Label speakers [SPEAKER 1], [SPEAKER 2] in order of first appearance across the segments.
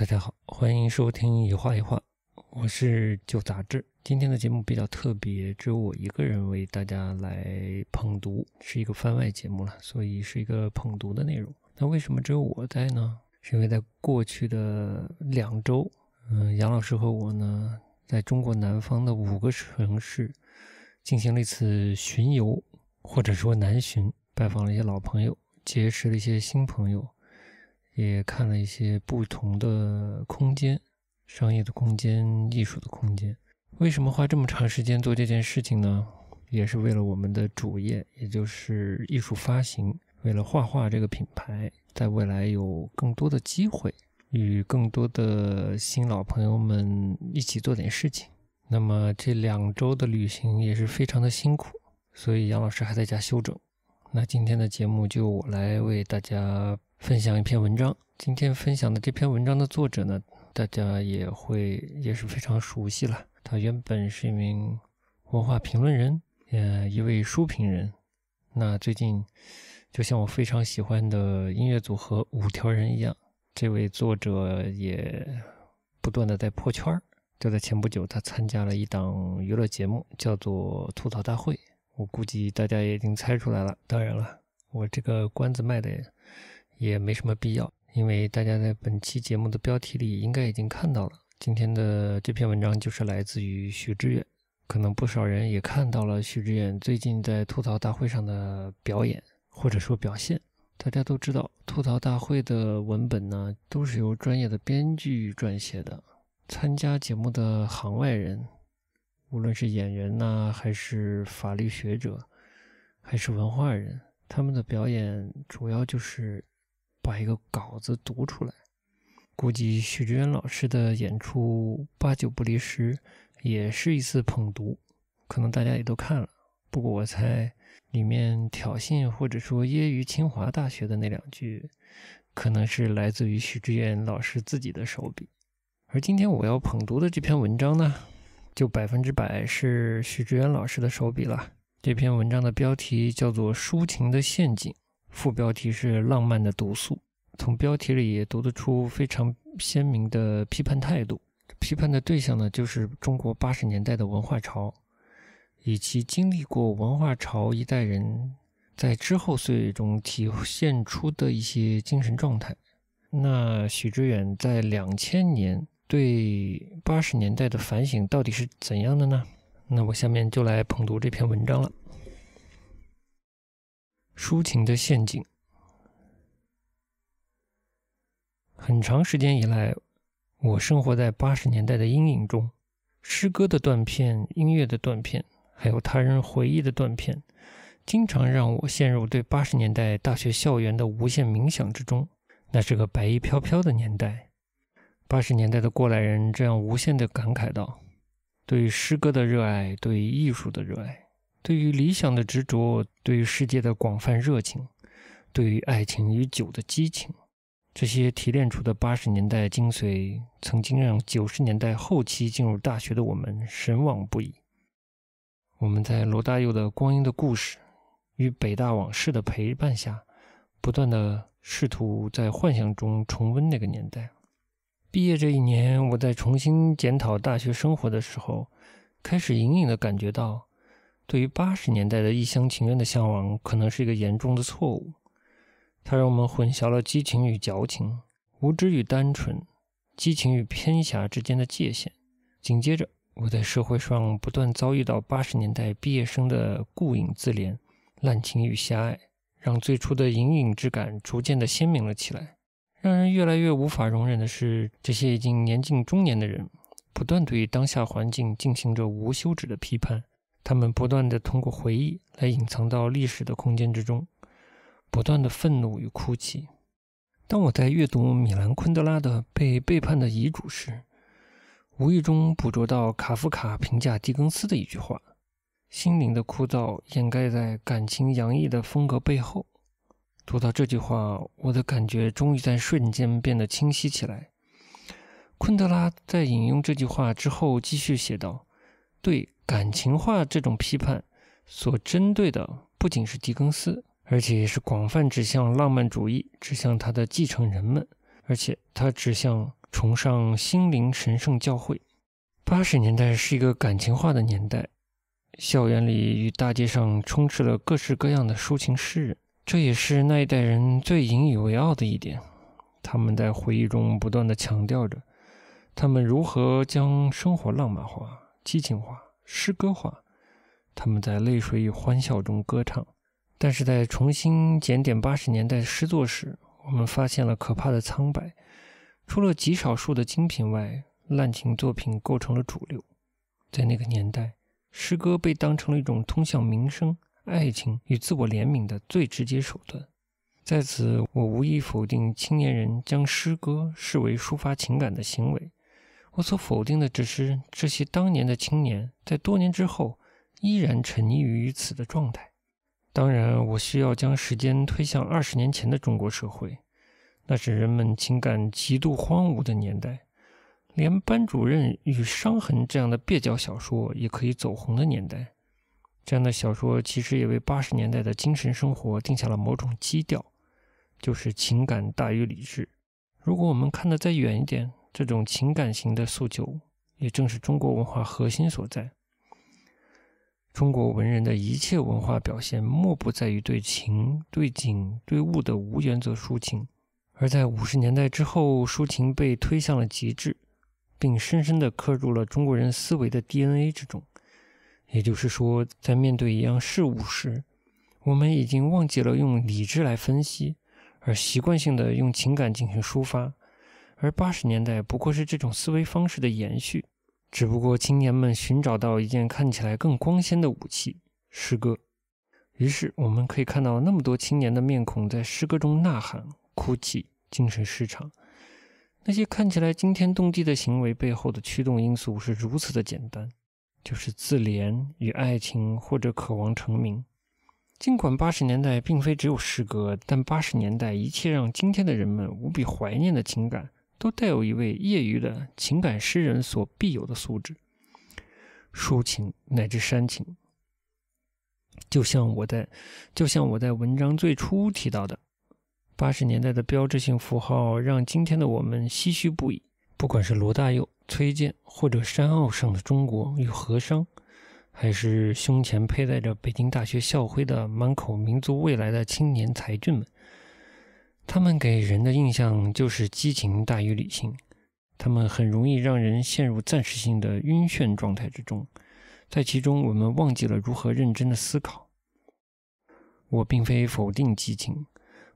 [SPEAKER 1] 大家好，欢迎收听一画一画，我是旧杂志。今天的节目比较特别，只有我一个人为大家来捧读，是一个番外节目了，所以是一个捧读的内容。那为什么只有我在呢？是因为在过去的两周，嗯，杨老师和我呢，在中国南方的五个城市进行了一次巡游，或者说南巡，拜访了一些老朋友，结识了一些新朋友。也看了一些不同的空间，商业的空间，艺术的空间。为什么花这么长时间做这件事情呢？也是为了我们的主业，也就是艺术发行，为了画画这个品牌，在未来有更多的机会，与更多的新老朋友们一起做点事情。那么这两周的旅行也是非常的辛苦，所以杨老师还在家休整。那今天的节目就我来为大家。分享一篇文章。今天分享的这篇文章的作者呢，大家也会也是非常熟悉了。他原本是一名文化评论人，嗯，一位书评人。那最近，就像我非常喜欢的音乐组合五条人一样，这位作者也不断的在破圈儿。就在前不久，他参加了一档娱乐节目，叫做《吐槽大会》。我估计大家也已经猜出来了。当然了，我这个关子卖的。也没什么必要，因为大家在本期节目的标题里应该已经看到了，今天的这篇文章就是来自于许志远。可能不少人也看到了许志远最近在吐槽大会上的表演，或者说表现。大家都知道，吐槽大会的文本呢都是由专业的编剧撰写的，参加节目的行外人，无论是演员呐，还是法律学者，还是文化人，他们的表演主要就是。把一个稿子读出来，估计许知远老师的演出八九不离十，也是一次捧读。可能大家也都看了，不过我猜里面挑衅或者说揶揄清华大学的那两句，可能是来自于许知远老师自己的手笔。而今天我要捧读的这篇文章呢，就百分之百是许知远老师的手笔了。这篇文章的标题叫做《抒情的陷阱》。副标题是“浪漫的毒素”，从标题里也读得出非常鲜明的批判态度。批判的对象呢，就是中国八十年代的文化潮，以及经历过文化潮一代人在之后岁月中体现出的一些精神状态。那许知远在两千年对八十年代的反省到底是怎样的呢？那我下面就来捧读这篇文章了。抒情的陷阱。很长时间以来，我生活在八十年代的阴影中，诗歌的断片、音乐的断片，还有他人回忆的断片，经常让我陷入对八十年代大学校园的无限冥想之中。那是个白衣飘飘的年代。八十年代的过来人这样无限的感慨道：“对诗歌的热爱，对艺术的热爱。”对于理想的执着，对于世界的广泛热情，对于爱情与酒的激情，这些提炼出的八十年代精髓，曾经让九十年代后期进入大学的我们神往不已。我们在罗大佑的《光阴的故事》与《北大往事》的陪伴下，不断的试图在幻想中重温那个年代。毕业这一年，我在重新检讨大学生活的时候，开始隐隐的感觉到。对于八十年代的一厢情愿的向往，可能是一个严重的错误。它让我们混淆了激情与矫情、无知与单纯、激情与偏狭之间的界限。紧接着，我在社会上不断遭遇到八十年代毕业生的顾影自怜、滥情与狭隘，让最初的隐隐之感逐渐的鲜明了起来。让人越来越无法容忍的是，这些已经年近中年的人，不断对当下环境进行着无休止的批判。他们不断地通过回忆来隐藏到历史的空间之中，不断的愤怒与哭泣。当我在阅读米兰·昆德拉的《被背叛的遗嘱》时，无意中捕捉到卡夫卡评价狄更斯的一句话：“心灵的枯燥掩盖在感情洋溢的风格背后。”读到这句话，我的感觉终于在瞬间变得清晰起来。昆德拉在引用这句话之后，继续写道。对感情化这种批判所针对的不仅是狄更斯，而且也是广泛指向浪漫主义，指向他的继承人们，而且他指向崇尚心灵神圣教会。八十年代是一个感情化的年代，校园里与大街上充斥了各式各样的抒情诗人，这也是那一代人最引以为傲的一点。他们在回忆中不断的强调着，他们如何将生活浪漫化。激情化、诗歌化，他们在泪水与欢笑中歌唱。但是在重新检点八十年代诗作时，我们发现了可怕的苍白。除了极少数的精品外，滥情作品构成了主流。在那个年代，诗歌被当成了一种通向民生、爱情与自我怜悯的最直接手段。在此，我无意否定青年人将诗歌视为抒发情感的行为。我所否定的只是这些当年的青年在多年之后依然沉溺于于此的状态。当然，我需要将时间推向二十年前的中国社会，那是人们情感极度荒芜的年代，连班主任与伤痕这样的蹩脚小说也可以走红的年代。这样的小说其实也为八十年代的精神生活定下了某种基调，就是情感大于理智。如果我们看得再远一点。这种情感型的诉求，也正是中国文化核心所在。中国文人的一切文化表现，莫不在于对情、对景、对物的无原则抒情。而在五十年代之后，抒情被推向了极致，并深深地刻入了中国人思维的 DNA 之中。也就是说，在面对一样事物时，我们已经忘记了用理智来分析，而习惯性的用情感进行抒发。而八十年代不过是这种思维方式的延续，只不过青年们寻找到一件看起来更光鲜的武器——诗歌。于是我们可以看到那么多青年的面孔在诗歌中呐喊、哭泣、精神失常。那些看起来惊天动地的行为背后的驱动因素是如此的简单，就是自怜与爱情，或者渴望成名。尽管八十年代并非只有诗歌，但八十年代一切让今天的人们无比怀念的情感。都带有一位业余的情感诗人所必有的素质，抒情乃至煽情。就像我在就像我在文章最初提到的，八十年代的标志性符号让今天的我们唏嘘不已。不管是罗大佑、崔健，或者山坳上的中国与河商，还是胸前佩戴着北京大学校徽的满口民族未来的青年才俊们。他们给人的印象就是激情大于理性，他们很容易让人陷入暂时性的晕眩状态之中，在其中我们忘记了如何认真的思考。我并非否定激情，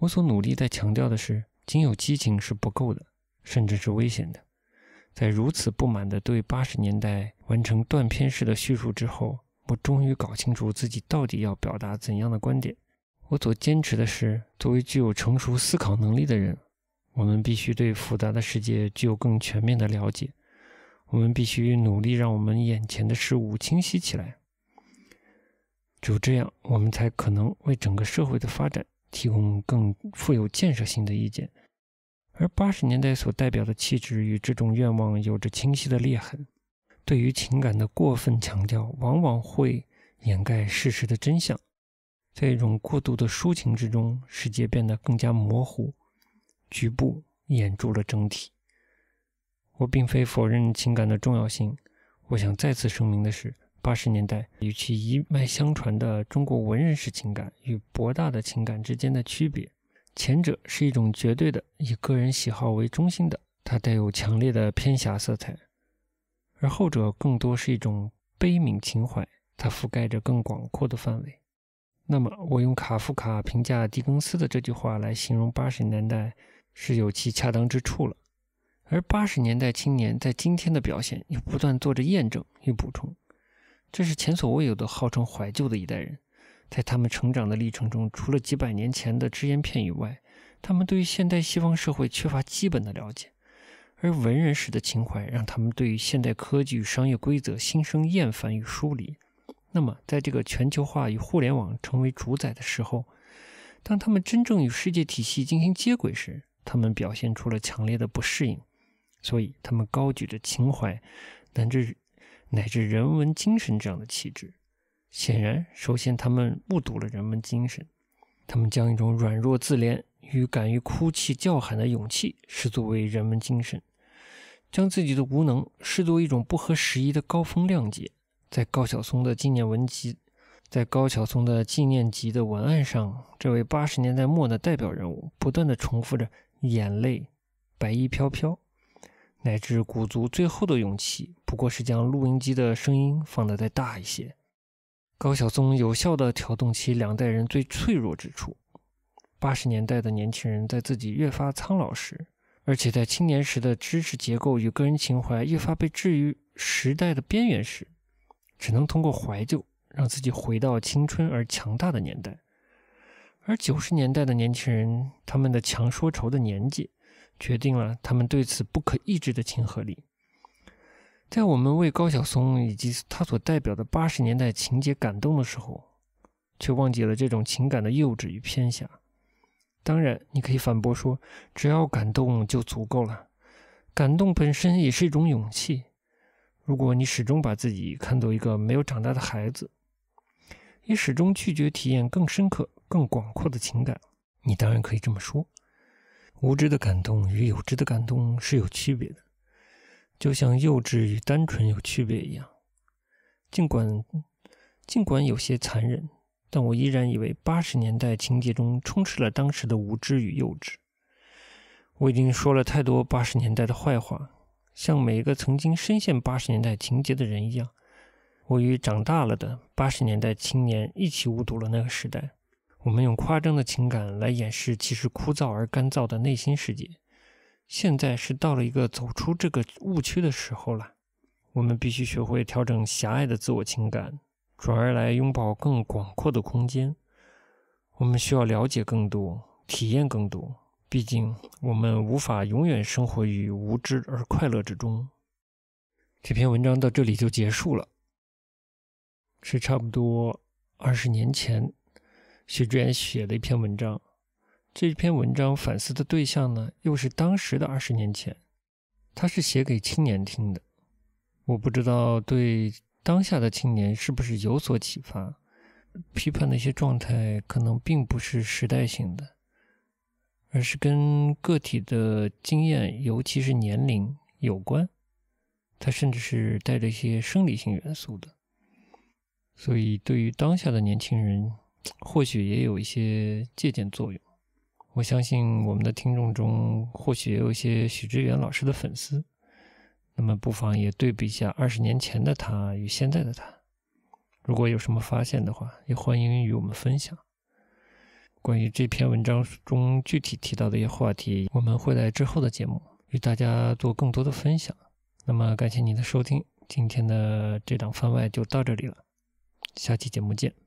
[SPEAKER 1] 我所努力在强调的是，仅有激情是不够的，甚至是危险的。在如此不满的对八十年代完成断片式的叙述之后，我终于搞清楚自己到底要表达怎样的观点。我所坚持的是，作为具有成熟思考能力的人，我们必须对复杂的世界具有更全面的了解。我们必须努力让我们眼前的事物清晰起来。只有这样，我们才可能为整个社会的发展提供更富有建设性的意见。而八十年代所代表的气质与这种愿望有着清晰的裂痕。对于情感的过分强调，往往会掩盖事实的真相。在一种过度的抒情之中，世界变得更加模糊，局部掩住了整体。我并非否认情感的重要性。我想再次声明的是，八十年代与其一脉相传的中国文人式情感与博大的情感之间的区别：前者是一种绝对的以个人喜好为中心的，它带有强烈的偏狭色彩；而后者更多是一种悲悯情怀，它覆盖着更广阔的范围。那么，我用卡夫卡评价狄更斯的这句话来形容八十年代是有其恰当之处了。而八十年代青年在今天的表现，又不断做着验证与补充。这是前所未有的号称怀旧的一代人，在他们成长的历程中，除了几百年前的只言片语外，他们对于现代西方社会缺乏基本的了解，而文人式的情怀，让他们对于现代科技与商业规则心生厌烦与疏离。那么，在这个全球化与互联网成为主宰的时候，当他们真正与世界体系进行接轨时，他们表现出了强烈的不适应。所以，他们高举着情怀、乃至乃至人文精神这样的旗帜。显然，首先他们误读了人文精神，他们将一种软弱自怜与敢于哭泣叫喊的勇气视作为人文精神，将自己的无能视作一种不合时宜的高风亮节。在高晓松的纪念文集，在高晓松的纪念集的文案上，这位八十年代末的代表人物不断的重复着“眼泪，白衣飘飘”，乃至鼓足最后的勇气，不过是将录音机的声音放得再大一些。高晓松有效地挑动起两代人最脆弱之处。八十年代的年轻人，在自己越发苍老时，而且在青年时的知识结构与个人情怀越发被置于时代的边缘时，只能通过怀旧让自己回到青春而强大的年代，而九十年代的年轻人，他们的强说愁的年纪，决定了他们对此不可抑制的亲和力。在我们为高晓松以及他所代表的八十年代情节感动的时候，却忘记了这种情感的幼稚与偏狭。当然，你可以反驳说，只要感动就足够了，感动本身也是一种勇气。如果你始终把自己看作一个没有长大的孩子，也始终拒绝体验更深刻、更广阔的情感，你当然可以这么说。无知的感动与有知的感动是有区别的，就像幼稚与单纯有区别一样。尽管尽管有些残忍，但我依然以为八十年代情节中充斥了当时的无知与幼稚。我已经说了太多八十年代的坏话。像每一个曾经深陷八十年代情节的人一样，我与长大了的八十年代青年一起误读了那个时代。我们用夸张的情感来掩饰其实枯燥而干燥的内心世界。现在是到了一个走出这个误区的时候了。我们必须学会调整狭隘的自我情感，转而来拥抱更广阔的空间。我们需要了解更多，体验更多。毕竟，我们无法永远生活于无知而快乐之中。这篇文章到这里就结束了，是差不多二十年前许志远写的一篇文章。这篇文章反思的对象呢，又是当时的二十年前，他是写给青年听的。我不知道对当下的青年是不是有所启发，批判那些状态可能并不是时代性的。而是跟个体的经验，尤其是年龄有关，它甚至是带着一些生理性元素的。所以，对于当下的年轻人，或许也有一些借鉴作用。我相信我们的听众中，或许也有一些许志远老师的粉丝，那么不妨也对比一下二十年前的他与现在的他。如果有什么发现的话，也欢迎与我们分享。关于这篇文章中具体提到的一些话题，我们会在之后的节目与大家做更多的分享。那么，感谢您的收听，今天的这档番外就到这里了，下期节目见。